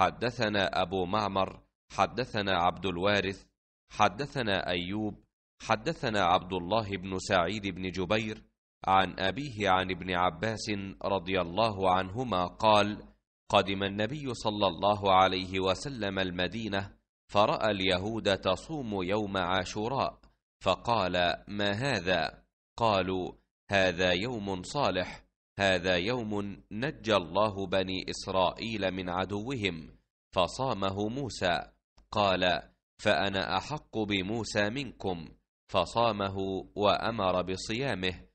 حدثنا أبو معمر حدثنا عبد الوارث حدثنا أيوب حدثنا عبد الله بن سعيد بن جبير عن أبيه عن ابن عباس رضي الله عنهما قال قدم النبي صلى الله عليه وسلم المدينة فرأى اليهود تصوم يوم عاشوراء فقال ما هذا؟ قالوا هذا يوم صالح هذا يوم نجى الله بني إسرائيل من عدوهم فصامه موسى قال فأنا أحق بموسى منكم فصامه وأمر بصيامه